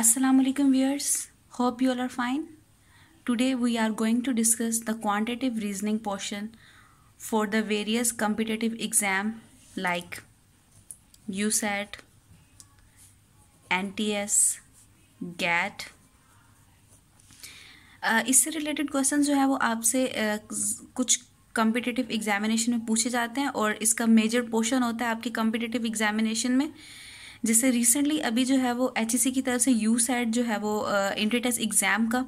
assalamu alaikum viewers, hope you all are fine. Today we are going to discuss the quantitative reasoning portion for the various competitive exam like USAT, NTS, GAT. Uh, इससे related question जो है वो आपसे uh, कुछ competitive examination में पूछे जाते हैं और इसका मेजर पोर्शन होता है आपकी कम्पिटिटिव एग्जामिनेशन में uh, जैसे रिसेंटली अभी जो है वो एच e की तरफ से यू सेट जो है वो इंटर टेस्ट एग्ज़ाम का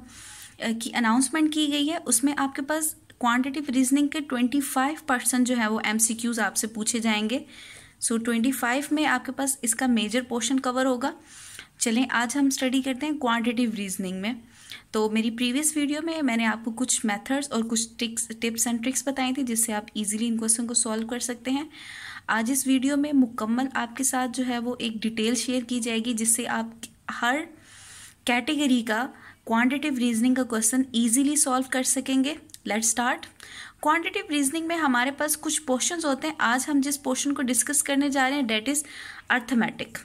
की अनाउंसमेंट की गई है उसमें आपके पास क्वांटिटिव रीजनिंग के 25 परसेंट जो है वो एम आपसे पूछे जाएंगे सो so, 25 में आपके पास इसका मेजर पोर्शन कवर होगा चलें आज हम स्टडी करते हैं क्वांटिटिव रीजनिंग में तो मेरी प्रीवियस वीडियो में मैंने आपको कुछ मेथड्स और कुछ ट्रिक्स टिप्स एंड ट्रिक्स बताई थी जिससे आप इजीली इन क्वेश्चन को सॉल्व कर सकते हैं आज इस वीडियो में मुकम्मल आपके साथ जो है वो एक डिटेल शेयर की जाएगी जिससे आप हर कैटेगरी का क्वांटिटिव रीजनिंग का क्वेश्चन इजीली सॉल्व कर सकेंगे लेट स्टार्ट क्वांटिटिव रीजनिंग में हमारे पास कुछ पोर्शन होते हैं आज हम जिस पोर्शन को डिस्कस करने जा रहे हैं डेट इज़ अर्थमेटिक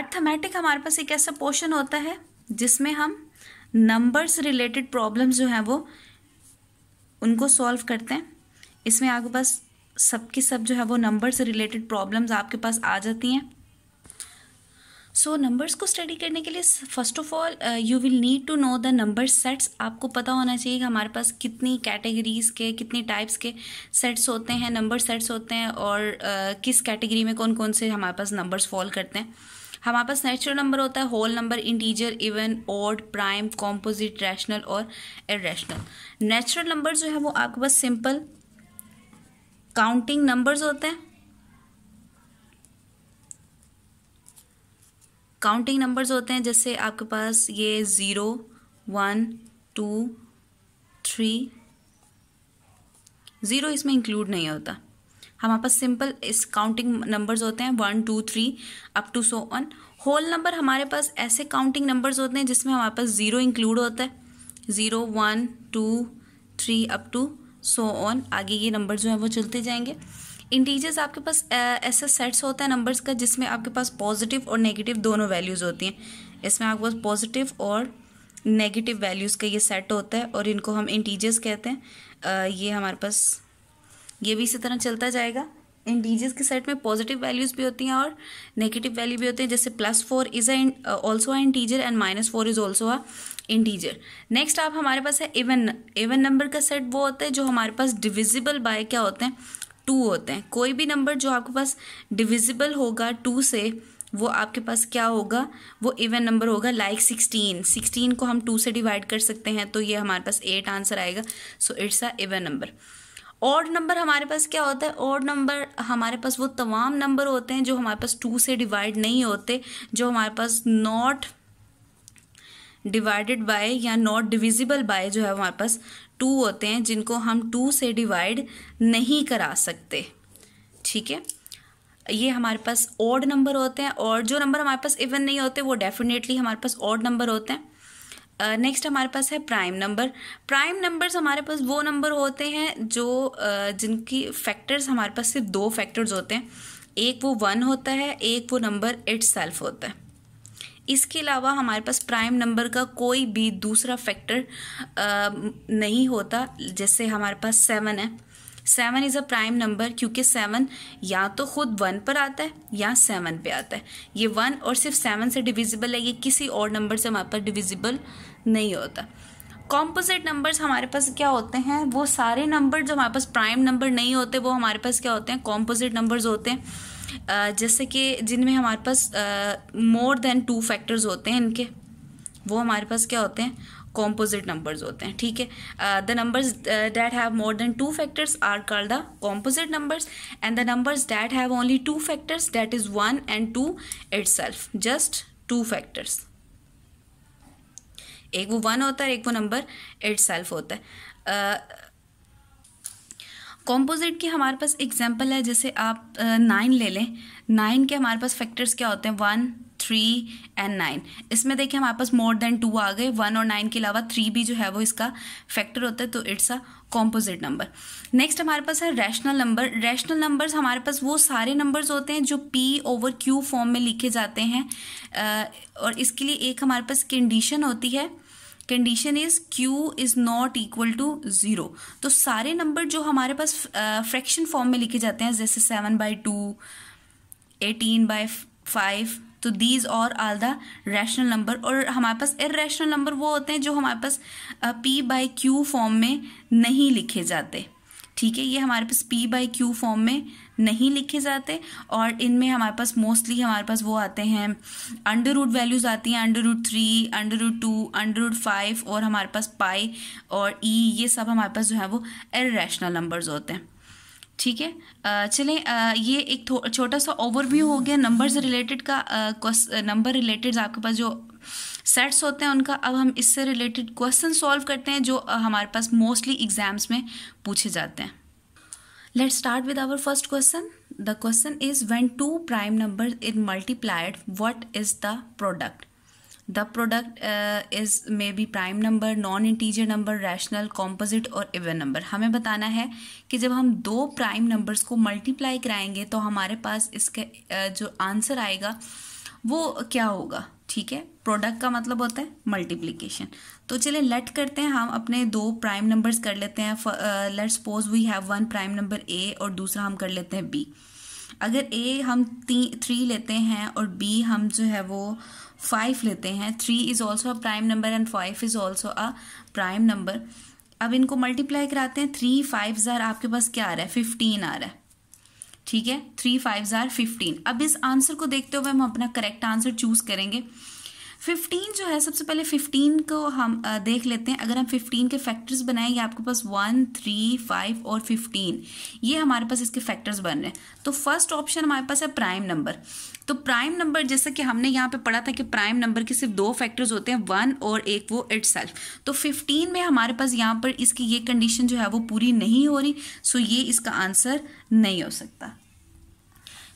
अर्थमेटिक हमारे पास एक ऐसा पोर्शन होता है जिसमें हम नंबर्स रिलेटेड प्रॉब्लम्स जो हैं वो उनको सॉल्व करते हैं इसमें आपके पास सब के सब जो है वो नंबर से रिलेटेड प्रॉब्लम्स आपके पास आ जाती हैं सो so, नंबर्स को स्टडी करने के लिए first of all you will need to know the number sets आपको पता होना चाहिए कि हमारे पास कितनी कैटेगरीज के कितने टाइप्स के सेट्स होते हैं नंबर सेट्स होते हैं और uh, किस कैटेगरी में कौन कौन से हमारे पास नंबर्स फॉल करते हैं हमारे पास नेचुरल नंबर होता है whole number integer even odd prime composite rational और इरेशनल नेचुरल नंबर जो है वो आपके पास सिंपल काउंटिंग नंबर्स होते हैं काउंटिंग नंबर्स होते हैं जैसे आपके पास ये zero one two three zero इसमें इंक्लूड नहीं होता हमारे पास सिंपल इस काउंटिंग नंबर्स होते हैं one two three up to so on whole number हमारे पास ऐसे काउंटिंग नंबर्स होते हैं जिसमें हमारे पास ज़ीरो इंक्लूड होता है zero one two three up to so on आगे ये नंबर जो है वो चलते जाएंगे इंटीजर्स आपके पास ऐसे सेट्स होता है नंबर्स का जिसमें आपके पास पॉजिटिव और नेगेटिव दोनों वैल्यूज़ होती हैं इसमें आपके पास पॉजिटिव और नेगेटिव वैल्यूज़ का ये सेट होता है और इनको हम इंटीजर्स कहते हैं आ, ये हमारे पास ये भी इसी तरह चलता जाएगा इंटीजर्स के सेट में पॉजिटिव वैल्यूज़ भी होती हैं और नेगेटिव वैल्यू भी होते हैं जैसे plus four is also a integer and minus four is also a integer next आप हमारे पास है इवन इवन नंबर का सेट वो होता है जो हमारे पास डिविजिबल बाय क्या होते हैं टू होते हैं कोई भी नंबर जो आपके पास डिविजिबल होगा टू से वो आपके पास क्या होगा वो इवन नंबर होगा लाइक सिक्सटीन सिक्सटीन को हम टू से डिवाइड कर सकते हैं तो ये हमारे पास एट आंसर आएगा so it's a even number odd number हमारे पास क्या होता है ऑड नंबर हमारे पास वो तमाम नंबर होते हैं जो हमारे पास टू से डिवाइड नहीं होते जो हमारे पास नॉट डिवाइडेड बाय या नॉट डिविजिबल बाय जो है हमारे पास टू होते हैं जिनको हम टू से डिवाइड नहीं करा सकते ठीक है ये हमारे पास ऑड नंबर होते हैं और जो नंबर हमारे पास इवन नहीं होते वो डेफिनेटली हमारे पास ऑड नंबर होते हैं नेक्स्ट uh, हमारे पास है प्राइम नंबर प्राइम नंबर्स हमारे पास वो नंबर होते हैं जो uh, जिनकी फैक्टर्स हमारे पास सिर्फ दो फैक्टर्स होते हैं एक वो वन होता है एक वो नंबर इट्स होता है इसके अलावा हमारे पास प्राइम नंबर का कोई भी दूसरा फैक्टर नहीं होता जैसे हमारे पास सेवन है seven is a prime number क्योंकि सेवन या तो खुद वन पर आता है या सेवन पे आता है ये वन और सिर्फ सेवन से डिविजिबल है ये किसी और नंबर से हमारे पास डिविजिबल नहीं होता कॉम्पोजिट नंबर्स हमारे पास क्या होते हैं वो सारे नंबर जो हमारे पास प्राइम नंबर नहीं होते वो हमारे पास क्या होते हैं कॉम्पोजिट नंबर्स होते हैं जैसे कि जिनमें हमारे पास मोर देन टू फैक्टर्स होते हैं इनके वो हमारे पास क्या होते हैं कॉम्पोजिट नंबर्स होते हैं ठीक है the numbers that have more than two factors are called the composite numbers and the numbers that have only two factors that is one and to itself just two factors एक वो one होता है एक वो number itself होता है uh, composite की हमारे पास एग्जाम्पल है जैसे आप नाइन ले लें नाइन के हमारे पास फैक्टर्स क्या होते हैं वन थ्री एंड नाइन इसमें देखिए हमारे पास मोर देन टू आ गए वन और नाइन के अलावा थ्री भी जो है वो इसका फैक्टर होता है तो it's a composite number next हमारे पास है रैशनल नंबर रैशनल नंबर्स हमारे पास वो सारे नंबर्स होते हैं जो पी ओवर क्यू फॉर्म में लिखे जाते हैं और इसके लिए एक हमारे पास कंडीशन होती है condition is q is not equal to zero तो सारे नंबर जो हमारे पास फ्रैक्शन फॉर्म में लिखे जाते हैं जैसे seven by two eighteen by five तो दीज और आल द रैशनल नंबर और हमारे पास इरेशनल नंबर वो होते हैं जो हमारे पास पी बाई क्यू फॉर्म में नहीं लिखे जाते ठीक है ये हमारे पास पी बाई क्यू फॉर्म में नहीं लिखे जाते और इनमें हमारे पास मोस्टली हमारे पास वो आते हैं अंडर रूट वैल्यूज़ आती हैं under root three under root two under root five और हमारे पास पाई और ई e, ये सब हमारे पास जो है वो रैशनल नंबर्स होते हैं ठीक है चलें ये एक छोटा सा ओवरव्यू हो गया नंबर रिलेटेड का नंबर रिलेटेड आपके पास जो सेट्स होते हैं उनका अब हम इससे रिलेटेड क्वेश्चन सॉल्व करते हैं जो हमारे पास मोस्टली एग्जाम्स में पूछे जाते हैं let start with our first question the question is when two prime number is multiplied what is the product the product is may be prime number non integer number rational composite और even number हमें बताना है कि जब हम दो prime numbers को multiply कराएंगे तो हमारे पास इसके uh, जो आंसर आएगा वो क्या होगा ठीक है प्रोडक्ट का मतलब होता है मल्टीप्लीकेशन तो चलिए लेट करते हैं हम अपने दो प्राइम नंबर्स कर लेते हैं let suppose we have one prime number A और दूसरा हम कर लेते हैं बी अगर ए हम थ्री लेते हैं और बी हम जो है वो फाइव लेते हैं three is also a prime number and five is also a prime number अब इनको मल्टीप्लाई कराते हैं थ्री फाइव ज़ार आपके पास क्या आ रहा है फिफ्टीन आ रहा है ठीक है थ्री फाइव ज़ार फिफ्टीन अब इस आंसर को देखते हुए हम अपना करेक्ट आंसर चूज़ करेंगे फिफ्टीन जो है सबसे पहले फिफ्टीन को हम देख लेते हैं अगर हम फिफ्टीन के फैक्टर्स बनाएंगे आपके पास वन थ्री फाइव और फिफ्टीन ये हमारे पास इसके फैक्टर्स बन रहे हैं तो फर्स्ट ऑप्शन हमारे पास है प्राइम नंबर तो प्राइम नंबर जैसा कि हमने यहाँ पे पढ़ा था कि प्राइम नंबर के सिर्फ दो फैक्टर्स होते हैं वन और एक वो इट तो फिफ्टीन में हमारे पास यहाँ पर इसकी ये कंडीशन जो है वो पूरी नहीं हो रही सो ये इसका आंसर नहीं हो सकता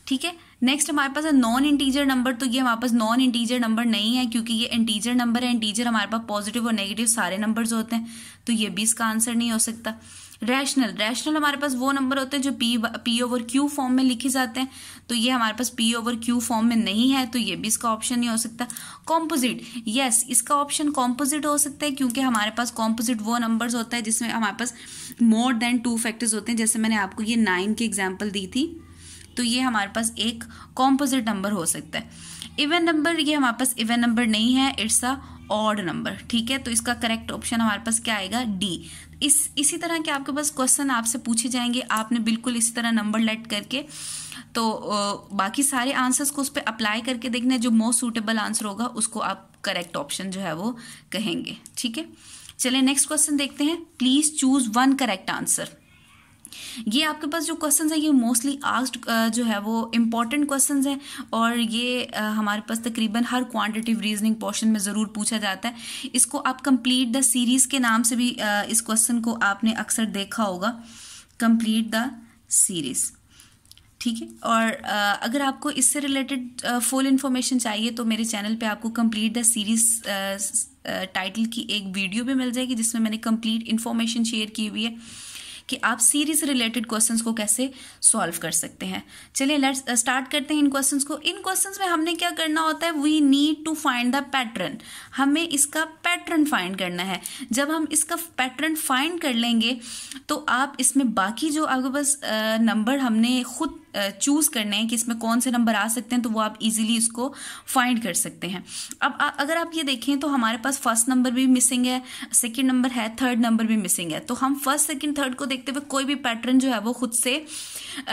ठीक है नेक्स्ट हमारे पास है नॉन इंटीजर नंबर तो ये हमारे पास नॉन इंटीजर नंबर नहीं है क्योंकि ये इंटीजर नंबर है इंटीजर हमारे पास पॉजिटिव और नेगेटिव सारे नंबर्स होते हैं तो ये भी इसका आंसर नहीं हो सकता रैशनल रैशनल हमारे पास वो नंबर होते हैं जो P P over Q form में लिखे जाते हैं तो ये हमारे पास पी ओवर क्यू फॉर्म में नहीं है तो ये भी इसका ऑप्शन नहीं हो सकता कॉम्पोजिट यस yes, इसका ऑप्शन कॉम्पोजिट हो सकता है क्योंकि हमारे पास कॉम्पोजिट वो नंबर्स होता है जिसमें हमारे पास मोर देन टू फैक्टर्स होते हैं जैसे मैंने आपको ये नाइन की एग्जाम्पल दी थी तो ये हमारे पास एक कॉम्पोजिट नंबर हो सकता है इवन नंबर ये हमारे पास इवन नंबर नहीं है इट्स अ ऑड नंबर ठीक है तो इसका करेक्ट ऑप्शन हमारे पास क्या आएगा डी इस इसी तरह के आपके पास क्वेश्चन आपसे पूछे जाएंगे आपने बिल्कुल इसी तरह नंबर लेट करके तो बाकी सारे आंसर्स को उस पर अप्लाई करके देखना है जो मोस्ट सूटेबल आंसर होगा उसको आप करेक्ट ऑप्शन जो है वो कहेंगे ठीक है चलिए नेक्स्ट क्वेश्चन देखते हैं please choose one correct answer ये आपके पास जो क्वेश्चन है ये मोस्टली आस्ड जो है वो इम्पॉर्टेंट क्वेश्चन हैं और ये हमारे पास तकरीबन हर क्वांटिटिव रीजनिंग पोर्शन में ज़रूर पूछा जाता है इसको आप कंप्लीट द सीरीज़ के नाम से भी इस क्वेश्चन को आपने अक्सर देखा होगा कंप्लीट द सीरीज़ ठीक है और अगर आपको इससे रिलेटेड फुल इन्फॉर्मेशन चाहिए तो मेरे चैनल पे आपको कंप्लीट द सीरीज़ टाइटल की एक वीडियो भी मिल जाएगी जिसमें मैंने कंप्लीट इन्फॉर्मेशन शेयर की हुई है कि आप सीरीज रिलेटेड क्वेश्चन को कैसे सॉल्व कर सकते हैं चलिए लेट्स स्टार्ट uh, करते हैं इन क्वेश्चन को इन क्वेश्चन में हमने क्या करना होता है we need to find the pattern हमें इसका पैटर्न फाइंड करना है जब हम इसका पैटर्न फाइंड कर लेंगे तो आप इसमें बाकी जो आगे बस नंबर हमने खुद चूज़ करने हैं कि इसमें कौन से नंबर आ सकते हैं तो वो आप इजीली इसको फाइंड कर सकते हैं अब अगर आप ये देखें तो हमारे पास फर्स्ट नंबर भी मिसिंग है सेकेंड नंबर है थर्ड नंबर भी मिसिंग है तो हम फर्स्ट सेकेंड थर्ड को देखते हुए कोई भी पैटर्न जो है वो खुद से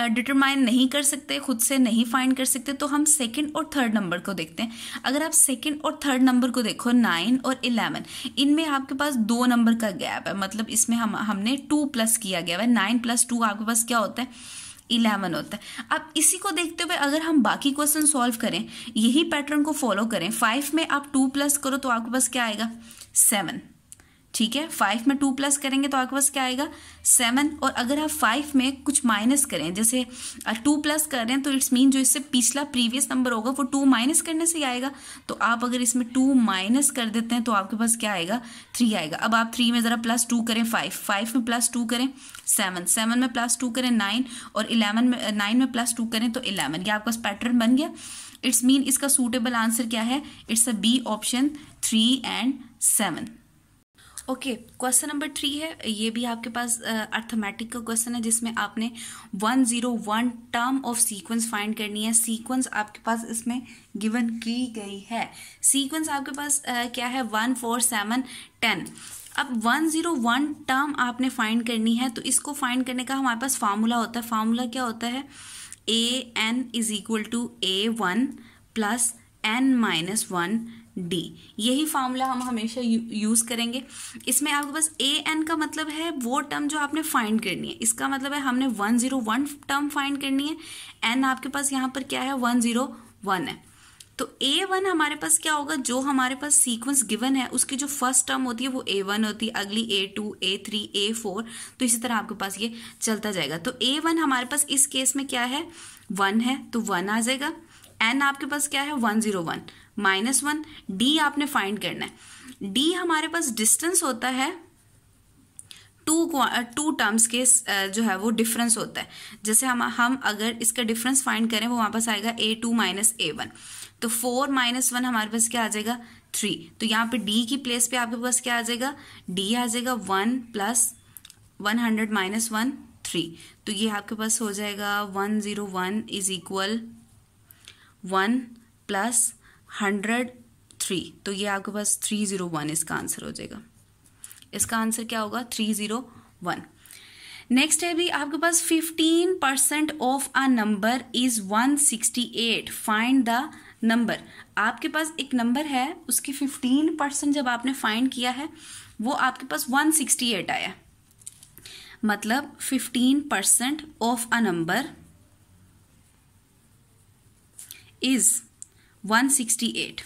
डिटरमाइन नहीं कर सकते खुद से नहीं फाइंड कर सकते तो हम सेकेंड और थर्ड नंबर को देखते हैं अगर आप सेकेंड और थर्ड नंबर को देखो नाइन और इलेवन इनमें आपके पास दो नंबर का गैप है मतलब इसमें हम हमने टू प्लस किया गया है नाइन प्लस टू आपके पास क्या होता है इलेवन होता है अब इसी को देखते हुए अगर हम बाकी क्वेश्चन सॉल्व करें यही पैटर्न को फॉलो करें फाइव में आप टू प्लस करो तो आपके पास क्या आएगा सेवन ठीक है फाइव में टू प्लस करेंगे तो आपके पास क्या आएगा सेवन और अगर आप फाइव में कुछ माइनस करें जैसे टू प्लस कर रहे हैं तो इट्स मीन जो इससे पिछला प्रीवियस नंबर होगा वो टू माइनस करने से ही आएगा तो आप अगर इसमें टू माइनस कर देते हैं तो आपके पास क्या आएगा थ्री आएगा अब आप थ्री में ज़रा प्लस टू करें फाइव फाइव में प्लस टू करें सेवन सेवन में प्लस टू करें नाइन और इलेवन में नाइन में प्लस टू करें तो इलेवन ये आपका पैटर्न बन गया इट्स मीन इसका सूटेबल आंसर क्या है it's a B option three and seven okay question number three है ये भी आपके पास अर्थमेटिक का क्वेश्चन है जिसमें आपने one zero one term of sequence find करनी है सीक्वेंस आपके पास इसमें गिवन की गई है सीक्वेंस आपके पास uh, क्या है वन फोर सेवन टेन अब वन ज़ीरो वन टर्म आपने फाइंड करनी है तो इसको फाइंड करने का हमारे पास फार्मूला होता है फार्मूला क्या होता है A N is equal to A one plus N minus one D यही फार्मूला हम हमेशा यूज करेंगे इसमें आपके पास ए एन का मतलब है वो टर्म जो आपने फाइंड करनी है इसका मतलब है हमने one zero one term find करनी है एन आपके पास यहाँ पर क्या है वन जीरो वन है तो ए वन हमारे पास क्या होगा जो हमारे पास सीक्वेंस गिवन है उसकी जो फर्स्ट टर्म होती है वो ए वन होती है अगली A two A three A four तो इसी तरह आपके पास ये चलता जाएगा तो ए वन हमारे पास इस केस में क्या है वन है तो वन आ जाएगा एन आपके पास क्या है one zero one minus one D आपने फाइंड करना है डी हमारे पास डिस्टेंस होता है टू टू टर्म्स के जो है वो डिफरेंस होता है जैसे हम हम अगर इसका डिफरेंस फाइंड करें वो वापस आएगा A two minus A one तो फोर माइनस वन हमारे पास क्या आ जाएगा थ्री तो यहाँ पे डी की प्लेस पे आपके पास क्या आ जाएगा डी आ जाएगा one plus one hundred minus one three तो ये आपके पास हो जाएगा one zero one is equal one plus hundred three तो ये आपके पास थ्री ज़ीरो वन इसका आंसर हो जाएगा इसका आंसर क्या होगा थ्री ज़ीरो वन नेक्स्ट है भी आपके पास fifteen percent of a number is one sixty eight find the number आपके पास एक नंबर है उसकी फिफ्टीन परसेंट जब आपने फाइंड किया है वो आपके पास वन सिक्सटी एट आया मतलब fifteen percent of a number is 168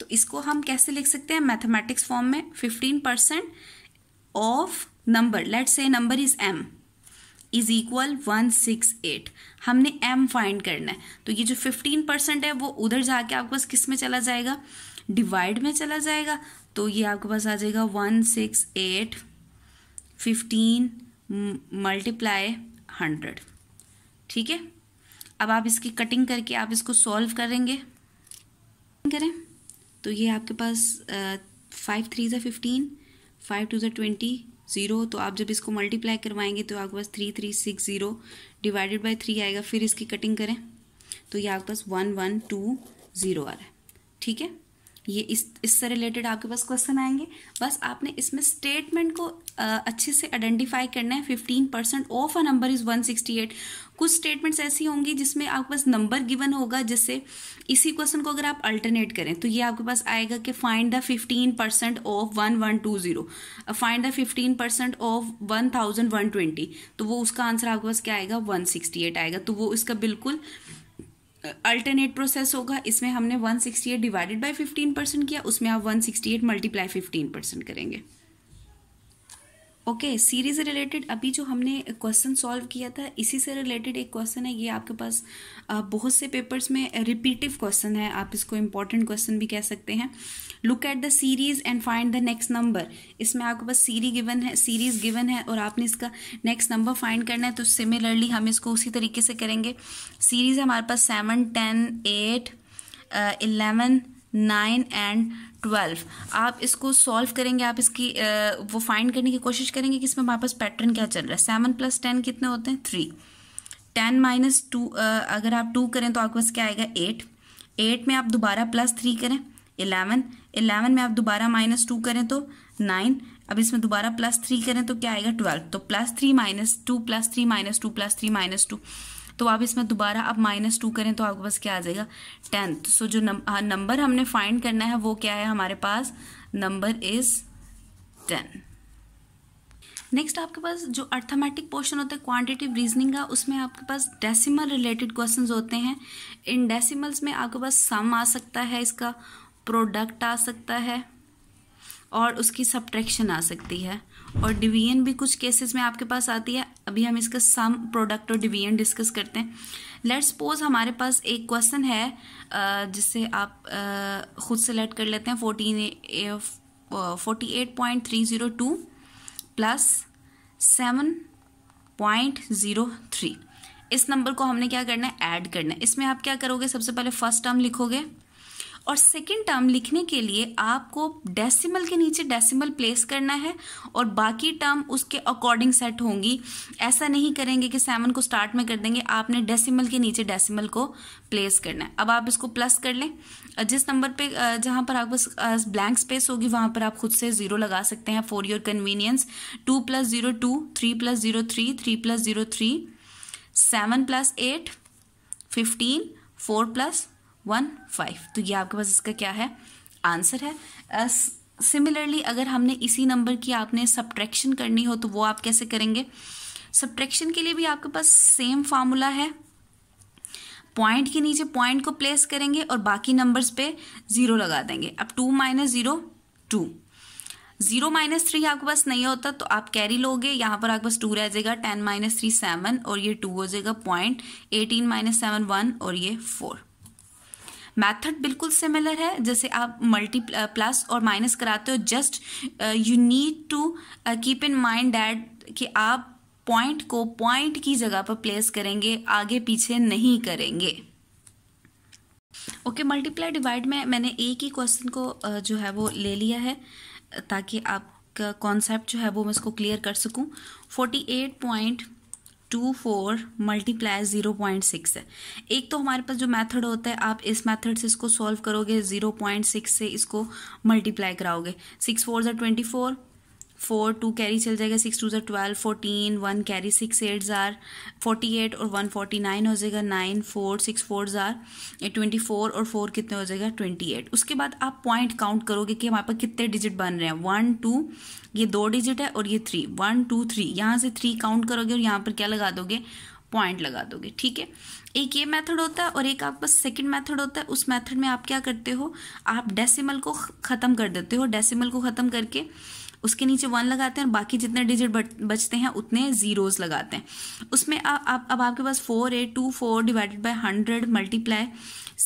तो इसको हम कैसे लिख सकते हैं मैथमेटिक्स फॉर्म में 15 percent of number let say number is M is equal one six eight हमने एम फाइंड करना है तो ये जो फिफ्टीन परसेंट है वो उधर जाके आपके पास किस में चला जाएगा डिवाइड में चला जाएगा तो ये आपके पास आ जाएगा one six eight fifteen multiply hundred ठीक है अब आप इसकी कटिंग करके आप इसको सॉल्व करेंगे करें तो ये आपके पास फाइव थ्री ज़ा फिफ्टीन फाइव टू ज़ा ट्वेंटी ज़ीरो तो आप जब इसको मल्टीप्लाई करवाएंगे तो आपके पास three three six zero divided by three आएगा फिर इसकी कटिंग करें तो ये आपके पास वन वन टू ज़ीरो आ रहा है ठीक है ये इस इससे रिलेटेड आपके पास क्वेश्चन आएंगे बस आपने इसमें स्टेटमेंट को आ, अच्छे से आइडेंटिफाई करना है fifteen percent of a number is one sixty eight कुछ स्टेटमेंट्स ऐसी होंगी जिसमें आपके पास नंबर गिवन होगा जिससे इसी क्वेश्चन को अगर आप अल्टरनेट करें तो ये आपके पास आएगा कि find the fifteen percent of one one two zero find the fifteen percent of one thousand one twenty तो वो उसका आंसर आपके पास क्या आएगा वन सिक्सटी एट आएगा तो वो इसका बिल्कुल अल्टरनेट प्रोसेस होगा इसमें हमने 168 डिवाइडेड बाय 15 परसेंट किया उसमें आप 168 मल्टीप्लाई 15 परसेंट करेंगे ओके सीरीज रिलेटेड अभी जो हमने क्वेश्चन सॉल्व किया था इसी से रिलेटेड एक क्वेश्चन है ये आपके पास बहुत से पेपर्स में रिपीटिव क्वेश्चन है आप इसको इंपॉर्टेंट क्वेश्चन भी कह सकते हैं look at the series and find the next number इसमें आपके पास सीरी गिवन है सीरीज गिवन है और आपने इसका नेक्स्ट नंबर फाइंड करना है तो सिमिलरली हम इसको उसी तरीके से करेंगे सीरीज हमारे पास seven ten eight eleven nine and twelve आप इसको सॉल्व करेंगे आप इसकी आ, वो फाइंड करने की कोशिश करेंगे कि इसमें हमारे पास पैटर्न क्या चल रहा है सेवन प्लस टेन कितने होते हैं थ्री टेन माइनस टू अगर आप टू करें तो आपके पास क्या आएगा एट एट में आप दोबारा प्लस थ्री करें इलेवन इलेवन में आप दोबारा माइनस टू करें तो नाइन अब इसमें दोबारा प्लस थ्री करें तो क्या आएगा ट्वेल्व तो plus three minus two plus three minus two plus three minus two तो आप इसमें दोबारा आप माइनस टू करें तो आपके पास क्या आ जाएगा टेंथ सो जो नंबर हाँ, हमने फाइंड करना है वो क्या है हमारे पास नंबर इज टेन नेक्स्ट आपके पास जो अर्थमेटिक पोर्शन होता है क्वांटिटिव रीजनिंग का उसमें आपके पास डेसिमल रिलेटेड क्वेश्चंस होते हैं इन डेसिमल्स में आपके पास सम आ सकता है इसका प्रोडक्ट आ सकता है और उसकी सब्ट्रैक्शन आ सकती है और डिवीजन भी कुछ केसेस में आपके पास आती है अभी हम इसका सम प्रोडक्ट और डिवीजन डिस्कस करते हैं लेट सपोज हमारे पास एक क्वेश्चन है जिससे आप खुद सेलेक्ट कर लेते हैं fourteen forty eight point three zero two plus seven point zero three इस नंबर को हमने क्या करना है ऐड करना है इसमें आप क्या करोगे सबसे पहले फर्स्ट टर्म लिखोगे और सेकेंड टर्म लिखने के लिए आपको डेसिमल के नीचे डेसिमल प्लेस करना है और बाकी टर्म उसके अकॉर्डिंग सेट होंगी ऐसा नहीं करेंगे कि सेवन को स्टार्ट में कर देंगे आपने डेसिमल के नीचे डेसिमल को प्लेस करना है अब आप इसको प्लस कर लें जिस नंबर पे जहाँ पर आपको ब्लैंक स्पेस होगी वहाँ पर आप खुद से ज़ीरो लगा सकते हैं for your convenience two plus zero two three plus zero three three plus zero three seven plus eight fifteen four plus one five तो ये आपके पास इसका क्या है आंसर है सिमिलरली uh, अगर हमने इसी नंबर की आपने सब्ट्रैक्शन करनी हो तो वो आप कैसे करेंगे सब्ट्रैक्शन के लिए भी आपके पास सेम फार्मूला है पॉइंट के नीचे पॉइंट को प्लेस करेंगे और बाकी नंबर्स पे ज़ीरो लगा देंगे अब two minus zero two zero minus three आपके पास नहीं होता तो आप कैरी लोगे यहाँ पर आपके पास टू रह जाएगा टेन माइनस थ्री सेवन और ये टू हो जाएगा point eighteen minus seven one और ये फोर मैथड बिल्कुल सिमिलर है जैसे आप मल्टी प्लस uh, और माइनस कराते हो just you need to keep in mind that कि आप पॉइंट को पॉइंट की जगह पर प्लेस करेंगे आगे पीछे नहीं करेंगे ओके मल्टीप्लाई डिवाइड में मैंने एक ही क्वेश्चन को uh, जो है वो ले लिया है ताकि आपका कॉन्सेप्ट जो है वो मैं इसको क्लियर कर सकूं 48.5 two four multiply zero point six है एक तो हमारे पास जो मेथड होता है आप इस मेथड से इसको सॉल्व करोगे ज़ीरो पॉइंट सिक्स से इसको मल्टीप्लाई कराओगे सिक्स फोर ज़ा twenty four four two carry चल जाएगा सिक्स टू ज़ार twelve fourteen one carry six eight ज़ार फोर्टी एट और वन फोर्टी नाइन हो जाएगा नाइन फोर सिक्स फोर ज़ार ट्वेंटी फोर और फोर कितने हो जाएगा ट्वेंटी एट उसके बाद आप पॉइंट काउंट करोगे कि हमारे पास कितने डिजिट बन रहे हैं वन टू ये दो डिजिट है और ये थ्री वन टू थ्री यहाँ से थ्री काउंट करोगे और यहाँ पर क्या लगा दोगे पॉइंट लगा दोगे ठीक है एक ये मेथड होता है और एक आपका पास सेकेंड मेथड होता है उस मेथड में आप क्या करते हो आप डेसिमल को ख़त्म कर देते हो डेसिमल को ख़त्म करके उसके नीचे वन लगाते हैं और बाकी जितने डिजिट बचते हैं उतने ज़ीरोज़ लगाते हैं उसमें आ, आ, अब आपके पास four eight two four divided by hundred multiply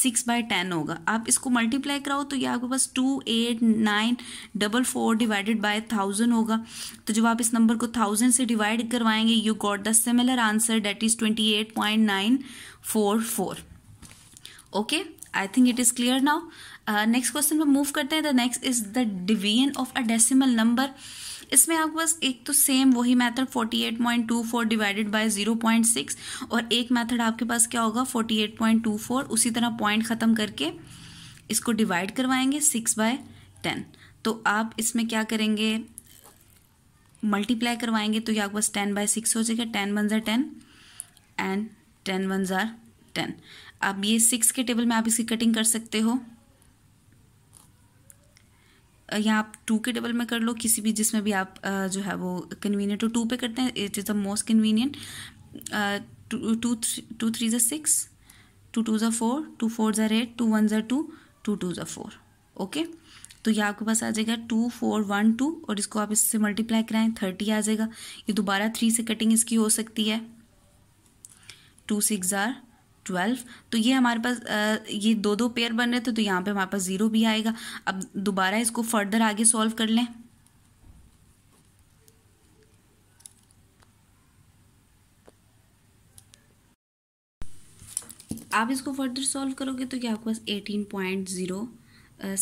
six by ten होगा आप इसको मल्टीप्लाई कराओ तो ये आपके पास two eight nine double four divided by thousand होगा तो जब आप इस नंबर को थाउजेंड से डिवाइड करवाएंगे you got the similar answer that is twenty eight point nine four four okay I think it is clear now next question पर move करते हैं the next is the division of a decimal number इसमें आपके पास एक तो same वही method 48.24 divided by 0.6 और एक मेथड आपके पास क्या होगा 48.24 उसी तरह पॉइंट ख़त्म करके इसको डिवाइड करवाएंगे सिक्स बाय टेन तो आप इसमें क्या करेंगे मल्टीप्लाई करवाएंगे तो ये आपके पास टेन बाय सिक्स हो जाएगा टेन वन ज़ार टेन एंड टेन वन ज़ार टेन अब ये सिक्स के टेबल में आप इसकी कटिंग कर सकते हो या आप टू के टेबल में कर लो किसी भी जिसमें भी आप जो है वो कन्वीनियंट हो टू पे करते हैं it is the most convenient two two three ज़ा सिक्स टू टू ज़ा फोर टू फोर ज़ा एट टू वन ज़ा टू टू टू ज़ा फोर ओके तो ये आपके पास आ जाएगा टू फोर वन टू और इसको आप इससे मल्टीप्लाई कराएं थर्टी आ जाएगा ये दोबारा थ्री से कटिंग इसकी हो सकती है टू सिक्स ज़ार ट्वेल्व तो ये हमारे पास ये दो दो पेयर बन रहे थे तो यहाँ पे हमारे पास ज़ीरो भी आएगा अब दोबारा इसको फर्दर आगे सॉल्व कर लें आप इसको फर्दर सॉल्व करोगे तो क्या आपके पास एटीन पॉइंट ज़ीरो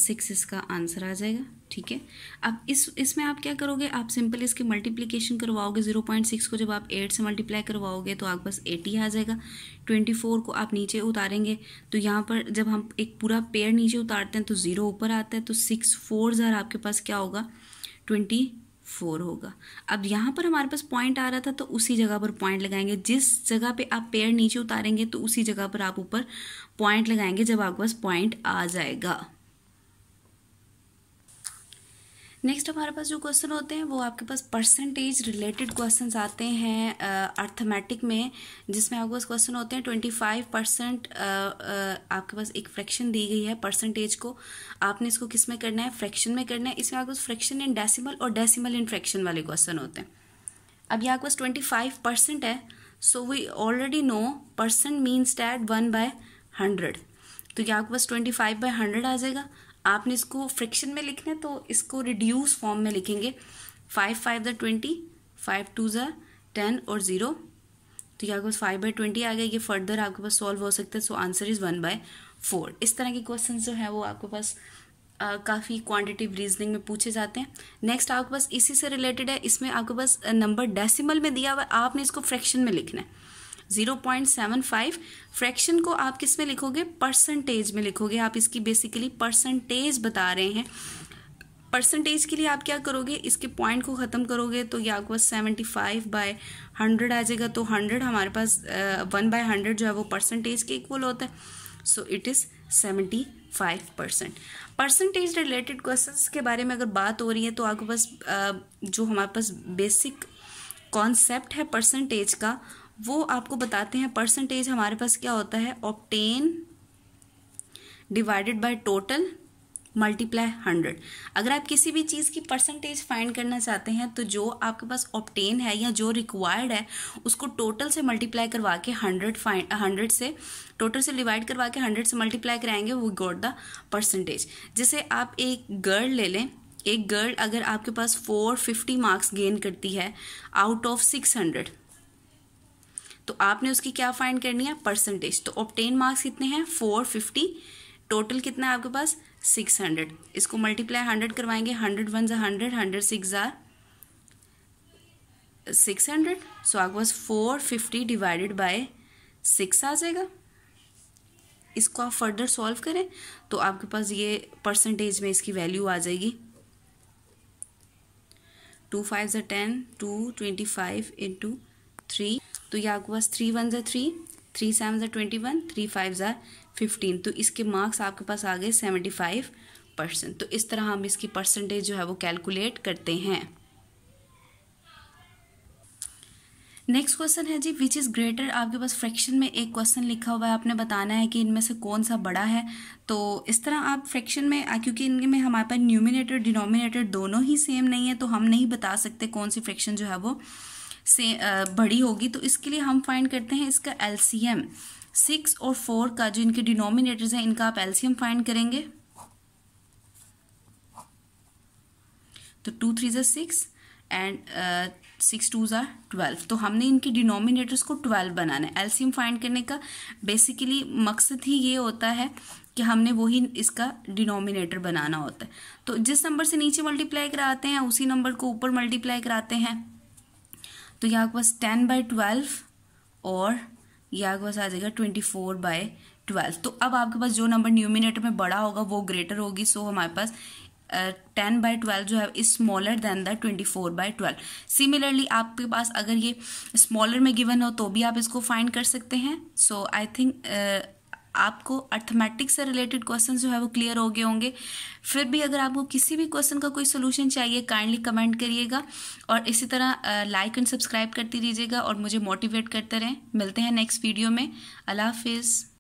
सिक्स इसका आंसर आ जाएगा ठीक है अब इस इसमें आप क्या करोगे आप सिंपल इसकी मल्टीप्लीकेशन करवाओगे जीरो पॉइंट सिक्स को जब आप एट से मल्टीप्लाई करवाओगे तो आपके पास एटी आ जाएगा ट्वेंटी फोर को आप नीचे उतारेंगे तो यहाँ पर जब हम एक पूरा पेड़ नीचे उतारते हैं तो ज़ीरो ऊपर आता है तो सिक्स फोर ज़ार आपके पास क्या होगा ट्वेंटी फोर होगा अब यहाँ पर हमारे पास पॉइंट आ रहा था तो उसी जगह पर पॉइंट लगाएंगे जिस जगह पे आप पेड़ नीचे उतारेंगे तो उसी जगह पर आप ऊपर पॉइंट लगाएंगे जब आपके पास पॉइंट आ जाएगा नेक्स्ट हमारे पास जो क्वेश्चन होते हैं वो आपके पास परसेंटेज रिलेटेड क्वेश्चन आते हैं अर्थमेटिक में जिसमें आपके पास क्वेश्चन होते हैं ट्वेंटी फाइव परसेंट आपके पास एक फ्रैक्शन दी गई है परसेंटेज को आपने इसको किस में करना है फ्रैक्शन में करना है इसमें आपके पास फ्रैक्शन इन डेसिमल और डेसिमल इन फ्रैक्शन वाले क्वेश्चन होते हैं अब यहाँ आपके पास ट्वेंटी फाइव परसेंट है so we already know percent means that one by hundred तो क्या आपके पास ट्वेंटी फाइव बाई हंड्रेड आ जाएगा आपने इसको फ्रिक्शन में लिखना है तो इसको रिड्यूस फॉर्म में लिखेंगे five five the twenty five two ज टेन और ज़ीरो तो ये आपके पास फाइव बाई ट्वेंटी आ गया ये फर्दर आपके पास सॉल्व हो सकता है so answer is one by four इस तरह के क्वेश्चन जो है वो आपके पास काफ़ी क्वांटिटिव रीजनिंग में पूछे जाते हैं नेक्स्ट आपके पास इसी से रिलेटेड है इसमें आपके पास नंबर डेसिमल में दिया हुआ है आपने इसको फ्रैक्शन में लिखना है zero point seven five fraction को आप किस में लिखोगे परसेंटेज में लिखोगे आप इसकी बेसिकली परसेंटेज बता रहे हैं परसेंटेज के लिए आप क्या करोगे इसके पॉइंट को ख़त्म करोगे तो ये आपके पास सेवेंटी फाइव बाई हंड्रेड आ जाएगा तो हंड्रेड हमारे पास वन बाय हंड्रेड जो है वो परसेंटेज के इक्वल होता है so it is seventy five percent percentage related question के बारे में अगर बात हो रही है तो आपके पास uh, जो हमारे पास बेसिक कॉन्सेप्ट है परसेंटेज का वो आपको बताते हैं परसेंटेज हमारे पास क्या होता है obtain divided by total multiply hundred अगर आप किसी भी चीज़ की परसेंटेज फाइंड करना चाहते हैं तो जो आपके पास ऑप्टेन है या जो रिक्वायर्ड है उसको टोटल से मल्टीप्लाई करवा के हंड्रेड फाइंड हंड्रेड से टोटल से डिवाइड करवा के हंड्रेड से मल्टीप्लाई कराएंगे वो गॉट द परसेंटेज जैसे आप एक गर्ल ले लें एक गर्ल अगर आपके पास फोर फिफ्टी मार्क्स गेन करती है आउट ऑफ सिक्स हंड्रेड तो आपने उसकी क्या फाइंड करनी है परसेंटेज तो ऑप्टेन मार्क्स कितने हैं फोर फिफ्टी टोटल कितना है आपके पास सिक्स हंड्रेड इसको मल्टीप्लाई हंड्रेड करवाएंगे हंड्रेड वन ज़ा हंड्रेड हंड्रेड सिक्स ज़ार सिक्स हंड्रेड सो आपके पास four fifty divided by six आ जाएगा इसको आप फर्दर सॉल्व करें तो आपके पास ये परसेंटेज में इसकी वैल्यू आ जाएगी टू फाइव ज़ा ten two twenty five into three तो ये आपके पास थ्री वन ज़ा थ्री थ्री सेवन ज़ा ट्वेंटी वन थ्री फाइव ज़ा फिफ्टीन तो इसके मार्क्स आपके पास आ गए सेवेंटी फाइव परसेंट तो इस तरह हम इसकी परसेंटेज जो है वो कैलकुलेट करते हैं नेक्स्ट क्वेश्चन है जी विच इज़ ग्रेटर आपके पास फ्रैक्शन में एक क्वेश्चन लिखा हुआ है आपने बताना है कि इनमें से कौन सा बड़ा है तो इस तरह आप फ्रैक्शन में क्योंकि इनके में हमारे पास न्यूमिनेटर डिनोमिनेटर दोनों ही सेम नहीं है तो हम नहीं बता सकते कौन सी फ्रैक्शन जो है वो से बड़ी होगी तो इसके लिए हम फाइंड करते हैं इसका एलसीएम सिक्स और फोर का जो इनके डिनोमिनेटर्स हैं इनका आप एलसीएम फाइंड करेंगे तो टू थ्री जो सिक्स एंड सिक्स टू जो ट्वेल्व तो हमने इनके डिनोमिनेटर्स को ट्वेल्व बनाना है एलसीएम फाइंड करने का बेसिकली मकसद ही ये होता है कि हमने वही इसका डिनोमिनेटर बनाना होता है तो जिस नंबर से नीचे मल्टीप्लाई कराते हैं उसी नंबर को ऊपर मल्टीप्लाई कराते हैं तो यहाँ आपके पास टेन बाई ट्वेल्व और यहाँ आपके पास आ जाएगा ट्वेंटी फोर बाय ट्वेल्व तो अब आपके पास जो नंबर न्यूमिनेटर में बड़ा होगा वो ग्रेटर होगी सो हमारे पास टेन बाय ट्वेल्व जो है is smaller than the twenty four by twelve similarly आपके पास अगर ये स्मॉलर में गिवन हो तो भी आप इसको फाइंड कर सकते हैं सो आई थिंक आपको अर्थमेटिक्स से रिलेटेड क्वेश्चन जो है वो क्लियर हो गए होंगे फिर भी अगर आपको किसी भी क्वेश्चन का कोई सोल्यूशन चाहिए काइंडली कमेंट करिएगा और इसी तरह लाइक एंड सब्सक्राइब करती रहिएगा और मुझे मोटिवेट करते रहें मिलते हैं नेक्स्ट वीडियो में अल्लाह हाफिज़